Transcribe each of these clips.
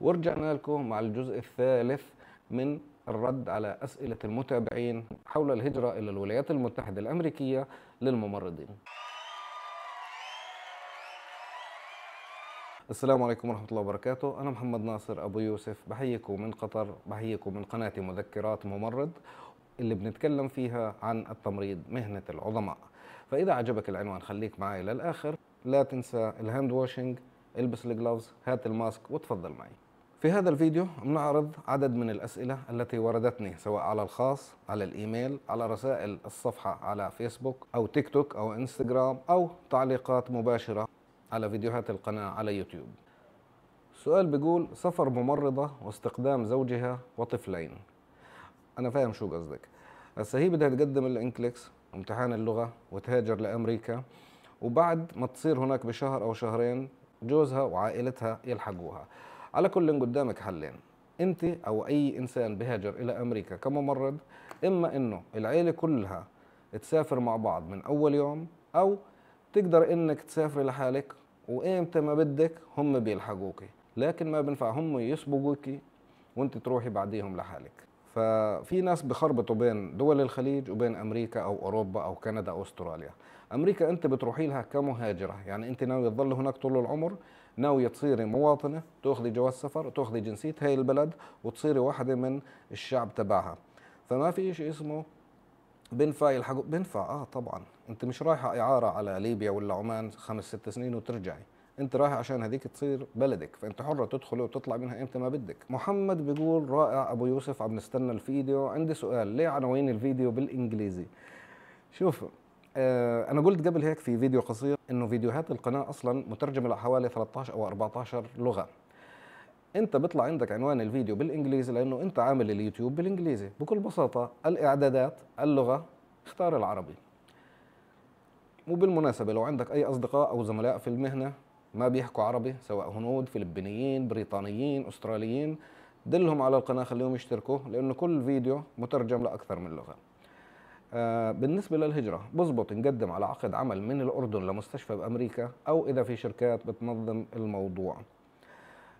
ورجعنا لكم مع الجزء الثالث من الرد على أسئلة المتابعين حول الهجرة إلى الولايات المتحدة الأمريكية للممرضين السلام عليكم ورحمة الله وبركاته أنا محمد ناصر أبو يوسف بحييكم من قطر بحييكم من قناة مذكرات ممرض اللي بنتكلم فيها عن التمريض مهنة العظماء فإذا عجبك العنوان خليك معي للآخر لا تنسى الهاند واشنج البس الجلوفز هات الماسك وتفضل معي في هذا الفيديو بنعرض عدد من الأسئلة التي وردتني سواء على الخاص على الإيميل على رسائل الصفحة على فيسبوك أو تيك توك أو إنستغرام أو تعليقات مباشرة على فيديوهات القناة على يوتيوب سؤال بيقول سفر ممرضة واستخدام زوجها وطفلين أنا فاهم شو قصدك هسه هي بدها تقدم الإنكليكس امتحان اللغة وتهاجر لأمريكا وبعد ما تصير هناك بشهر أو شهرين جوزها وعائلتها يلحقوها على كل قدامك حلين انت او اي انسان بهاجر الى امريكا كممرض اما انه العيله كلها تسافر مع بعض من اول يوم او تقدر انك تسافر لحالك وامتى ما بدك هم بيلحقوك لكن ما بينفع هم يسبقوك وانت تروحي بعديهم لحالك ففي ناس بخربطوا بين دول الخليج وبين امريكا او اوروبا او كندا او استراليا امريكا انت بتروحي لها كمهاجره يعني انت ناوي تظل هناك طول العمر ناوية تصيري مواطنة تاخذي جواز سفر وتاخذي جنسية هاي البلد وتصيري واحدة من الشعب تبعها فما في شيء اسمه بنفع يلحقوا بنفع اه طبعا انت مش رايحة اعارة على ليبيا ولا عمان خمس ست سنين وترجعي انت رايح عشان هذيك تصير بلدك فانت حره تدخل وتطلع منها امتى ما بدك محمد بيقول رائع ابو يوسف عم نستنى الفيديو عندي سؤال ليه عناوين الفيديو بالانجليزي شوفوا آه، انا قلت قبل هيك في فيديو قصير انه فيديوهات القناه اصلا مترجمه لحوالي 13 او 14 لغه انت بيطلع عندك عنوان الفيديو بالانجليزي لانه انت عامل اليوتيوب بالانجليزي بكل بساطه الاعدادات اللغه اختار العربي وبالمناسبه لو عندك اي اصدقاء او زملاء في المهنه ما بيحكوا عربي سواء هنود فلبينيين بريطانيين استراليين دلهم على القناه خليهم يشتركوا لانه كل فيديو مترجم لاكثر من لغه آه، بالنسبة للهجرة بزبط نقدم على عقد عمل من الأردن لمستشفى بأمريكا أو إذا في شركات بتنظم الموضوع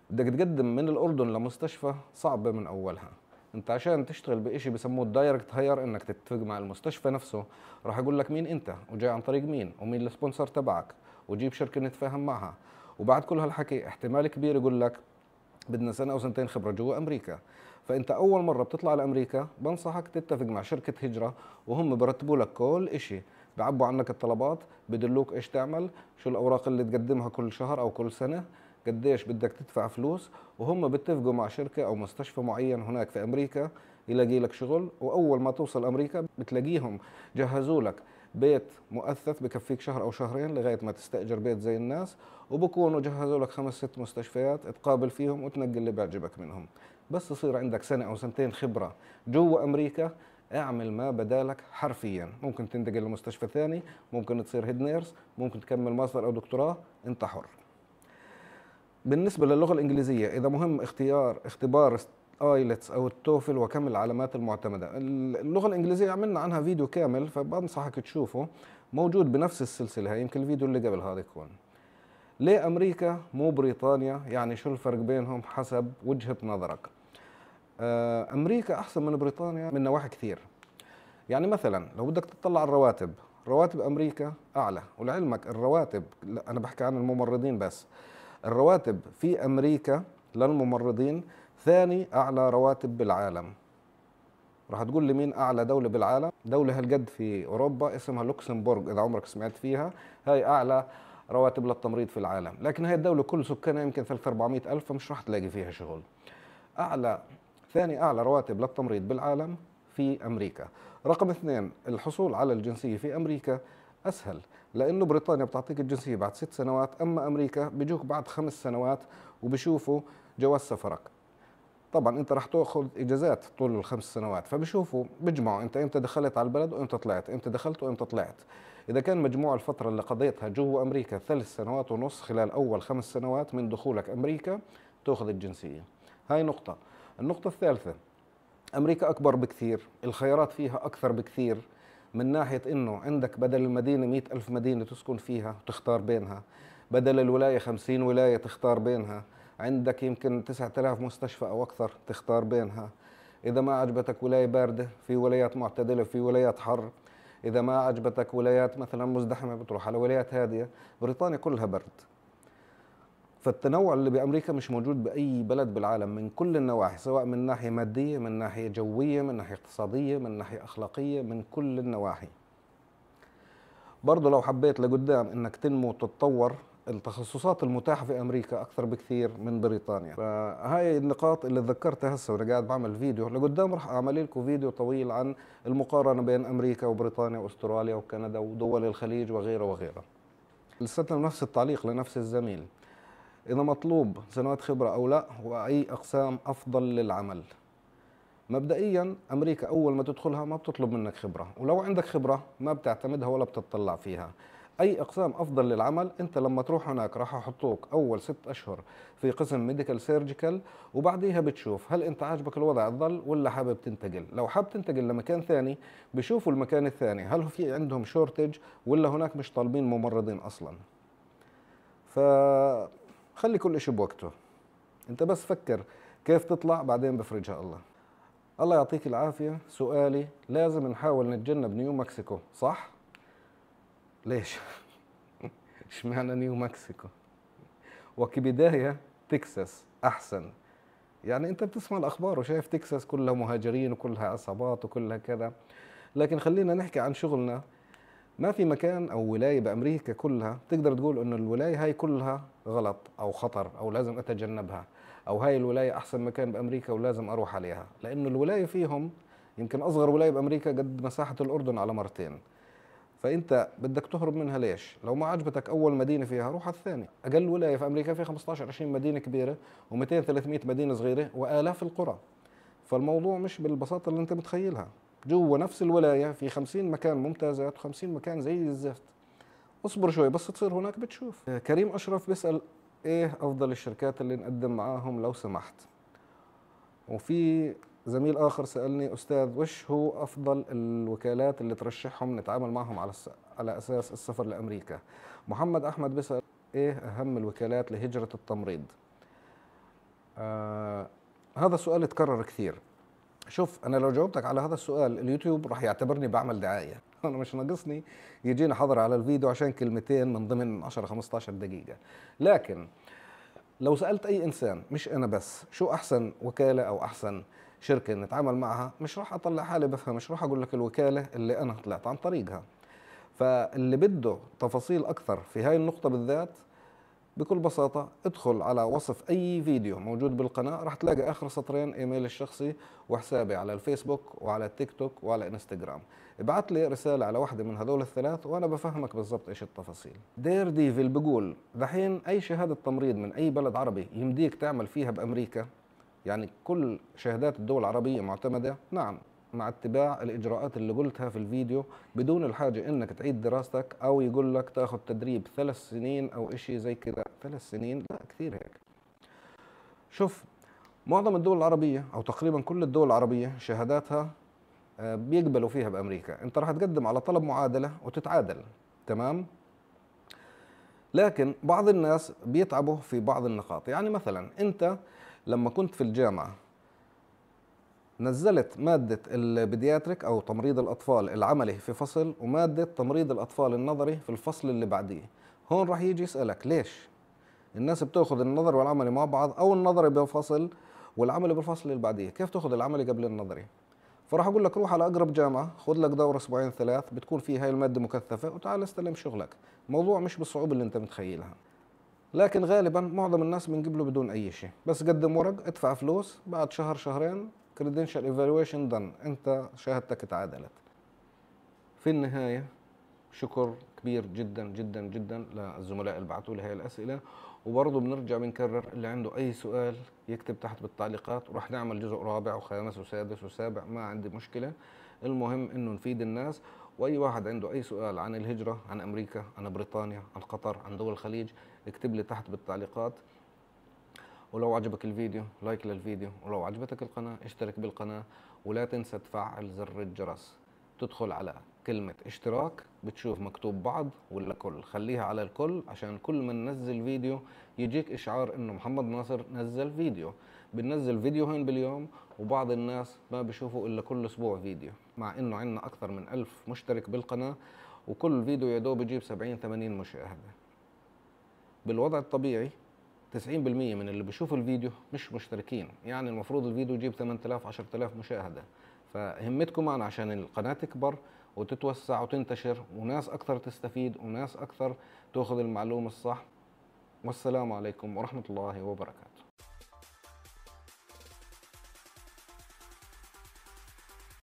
بدك تقدم من الأردن لمستشفى صعبة من أولها انت عشان تشتغل بإشي بسموه الدايركت هاير انك تتفق مع المستشفى نفسه راح اقول لك مين انت وجاي عن طريق مين ومين السبونسر تبعك وجيب شركه نتفاهم معها وبعد كل هالحكي احتمال كبير يقول لك بدنا سنه او سنتين خبره جوا امريكا فانت اول مره بتطلع لامريكا بنصحك تتفق مع شركه هجره وهم برتبوا لك كل شيء بعبوا عنك الطلبات بدلوك ايش تعمل شو الاوراق اللي تقدمها كل شهر او كل سنه قديش بدك تدفع فلوس وهم بيتفقوا مع شركه او مستشفى معين هناك في امريكا يلاقي لك شغل واول ما توصل امريكا بتلاقيهم جهزوا لك بيت مؤثث بكفيك شهر او شهرين لغايه ما تستاجر بيت زي الناس وبكونوا جهزوا لك خمس ست مستشفيات تقابل فيهم وتنقي اللي بيعجبك منهم بس يصير عندك سنه او سنتين خبره جوا امريكا اعمل ما بدالك حرفيا ممكن تنتقل لمستشفى ثاني ممكن تصير هيد نيرس ممكن تكمل ماستر او دكتوراه انت حر بالنسبه للغه الانجليزيه اذا مهم اختيار اختبار ايلتس او التوفل وكم العلامات المعتمده اللغه الانجليزيه عملنا عنها فيديو كامل فبنصحك تشوفه موجود بنفس السلسله يمكن الفيديو اللي قبل هذا يكون ليه امريكا مو بريطانيا يعني شو الفرق بينهم حسب وجهه نظرك آه، امريكا احسن من بريطانيا من نواحي كثير يعني مثلا لو بدك تطلع الرواتب رواتب امريكا اعلى ولعلمك الرواتب انا بحكي عن الممرضين بس الرواتب في امريكا للممرضين ثاني اعلى رواتب بالعالم راح تقول لي مين اعلى دوله بالعالم دوله هالقد في اوروبا اسمها لوكسمبورغ اذا عمرك سمعت فيها هاي اعلى رواتب للتمريض في العالم لكن هاي الدوله كل سكانها يمكن 3 400 الف فمش راح تلاقي فيها شغل اعلى ثاني أعلى رواتب للتمريض بالعالم في أمريكا رقم اثنين الحصول على الجنسية في أمريكا أسهل لأنه بريطانيا بتعطيك الجنسية بعد ست سنوات أما أمريكا بيجوك بعد خمس سنوات وبشوفوا جواز سفرك طبعا انت رح تاخذ اجازات طول الخمس سنوات فبشوفوا بجمعوا انت امتى دخلت على البلد وامتى طلعت امتى دخلت وامتى طلعت اذا كان مجموع الفتره اللي قضيتها جوا امريكا ثلاث سنوات ونص خلال اول خمس سنوات من دخولك امريكا تاخذ الجنسيه هاي نقطه النقطة الثالثة أمريكا أكبر بكثير الخيارات فيها أكثر بكثير من ناحية أنه عندك بدل المدينة مئة ألف مدينة تسكن فيها تختار بينها بدل الولاية خمسين ولاية تختار بينها عندك يمكن 9000 مستشفى أو أكثر تختار بينها إذا ما عجبتك ولاية باردة في ولايات معتدلة في ولايات حر إذا ما عجبتك ولايات مثلا مزدحمة بتروح على ولايات هادية بريطانيا كلها برد فالتنوع اللي بامريكا مش موجود باي بلد بالعالم من كل النواحي سواء من ناحيه ماديه من ناحيه جويه من ناحيه اقتصاديه من ناحيه اخلاقيه من كل النواحي برضه لو حبيت لقدام انك تنمو وتتطور التخصصات المتاحه في امريكا اكثر بكثير من بريطانيا فهاي النقاط اللي ذكرتها هسه وانا قاعد بعمل فيديو لقدام راح اعمل لكم فيديو طويل عن المقارنه بين امريكا وبريطانيا واستراليا وكندا ودول الخليج وغيره وغيره لساتنا نفس التعليق لنفس الزميل إذا مطلوب سنوات خبرة أو لا وأي أقسام أفضل للعمل مبدئيا أمريكا أول ما تدخلها ما بتطلب منك خبرة ولو عندك خبرة ما بتعتمدها ولا بتطلع فيها أي أقسام أفضل للعمل أنت لما تروح هناك راح أحطوك أول ست أشهر في قسم ميديكال سيرجيكال وبعديها بتشوف هل أنت عاجبك الوضع تظل ولا حابب تنتقل لو حابب تنتقل لمكان ثاني بيشوفوا المكان الثاني هل في عندهم شورتج ولا هناك مش طالبين ممرضين أصلا ف خلي كل شيء بوقته انت بس فكر كيف تطلع بعدين بفرجها الله الله يعطيك العافية سؤالي لازم نحاول نتجنب نيو مكسيكو صح؟ ليش؟ اشمعنى نيو مكسيكو؟ وكبداية تكساس أحسن يعني أنت بتسمع الأخبار وشايف تكساس كلها مهاجرين وكلها عصابات وكلها كذا لكن خلينا نحكي عن شغلنا ما في مكان او ولايه بامريكا كلها تقدر تقول انه الولايه هاي كلها غلط او خطر او لازم اتجنبها او هاي الولايه احسن مكان بامريكا ولازم اروح عليها لانه الولايه فيهم يمكن اصغر ولايه بامريكا قد مساحه الاردن على مرتين فانت بدك تهرب منها ليش؟ لو ما عجبتك اول مدينه فيها روح على الثانيه، اقل ولايه في امريكا فيها 15 20 مدينه كبيره و200 300 مدينه صغيره والاف القرى. فالموضوع مش بالبساطه اللي انت متخيلها، جوه نفس الولايه في 50 مكان ممتازات و50 مكان زي الزفت اصبر شوي بس تصير هناك بتشوف آه، كريم اشرف بيسال ايه افضل الشركات اللي نقدم معاهم لو سمحت وفي زميل اخر سالني استاذ وش هو افضل الوكالات اللي ترشحهم نتعامل معهم على على اساس السفر لامريكا محمد احمد بيسال ايه اهم الوكالات لهجره التمريض آه هذا السؤال تكرر كثير شوف انا لو جاوبتك على هذا السؤال اليوتيوب راح يعتبرني بعمل دعايه انا مش ناقصني يجيني حظر على الفيديو عشان كلمتين من ضمن 10 15 دقيقه لكن لو سالت اي انسان مش انا بس شو احسن وكاله او احسن شركه نتعامل معها مش راح اطلع حالي بفهم مش راح اقول لك الوكاله اللي انا طلعت عن طريقها فاللي بده تفاصيل اكثر في هاي النقطه بالذات بكل بساطة ادخل على وصف أي فيديو موجود بالقناة راح تلاقي آخر سطرين إيميلي الشخصي وحسابي على الفيسبوك وعلى التيك توك وعلى إنستغرام ابعت لي رسالة على واحدة من هذول الثلاث وأنا بفهمك بالضبط إيش التفاصيل دير ديفيل بقول دحين أي شهادة تمريض من أي بلد عربي يمديك تعمل فيها بأمريكا يعني كل شهادات الدول العربية معتمدة نعم مع اتباع الاجراءات اللي قلتها في الفيديو بدون الحاجه انك تعيد دراستك او يقول لك تاخذ تدريب ثلاث سنين او اشي زي كذا ثلاث سنين لا كثير هيك شوف معظم الدول العربيه او تقريبا كل الدول العربيه شهاداتها آه، بيقبلوا فيها بامريكا انت راح تقدم على طلب معادله وتتعادل تمام لكن بعض الناس بيتعبوا في بعض النقاط يعني مثلا انت لما كنت في الجامعه نزلت مادة البيدياتريك أو تمريض الأطفال العملي في فصل ومادة تمريض الأطفال النظري في الفصل اللي بعديه هون راح يجي يسألك ليش الناس بتاخذ النظري والعملي مع بعض أو النظري بفصل والعملي بالفصل اللي بعديه كيف تاخذ العملي قبل النظري فراح أقول لك روح على أقرب جامعة خذ لك دورة أسبوعين ثلاث بتكون فيها هاي المادة مكثفة وتعال استلم شغلك موضوع مش بالصعوبة اللي أنت متخيلها لكن غالبا معظم الناس بنقبله بدون اي شيء بس قدم ورق ادفع فلوس بعد شهر شهرين كريدنشال ايفالويشن دن انت شهادتك اتعادلت في النهايه شكر كبير جدا جدا جدا للزملاء اللي بعثوا لي هاي الاسئله وبرضه بنرجع بنكرر اللي عنده اي سؤال يكتب تحت بالتعليقات وراح نعمل جزء رابع وخامس وسادس وسابع ما عندي مشكله المهم انه نفيد الناس واي واحد عنده اي سؤال عن الهجره عن امريكا عن بريطانيا عن قطر عن دول الخليج اكتب لي تحت بالتعليقات ولو عجبك الفيديو لايك للفيديو ولو عجبتك القناة اشترك بالقناة ولا تنسى تفعل زر الجرس تدخل على كلمة اشتراك بتشوف مكتوب بعض ولا كل خليها على الكل عشان كل ما ننزل فيديو يجيك اشعار انه محمد ناصر نزل فيديو بننزل فيديوهين باليوم وبعض الناس ما بشوفوا الا كل اسبوع فيديو مع انه عندنا اكثر من ألف مشترك بالقناة وكل فيديو يا دوب يجيب 70 80 مشاهدة بالوضع الطبيعي 90% من اللي بيشوف الفيديو مش مشتركين يعني المفروض الفيديو يجيب 8000 10000 مشاهده فهمتكم معنا عشان القناه تكبر وتتوسع وتنتشر وناس اكثر تستفيد وناس اكثر تاخذ المعلومه الصح والسلام عليكم ورحمه الله وبركاته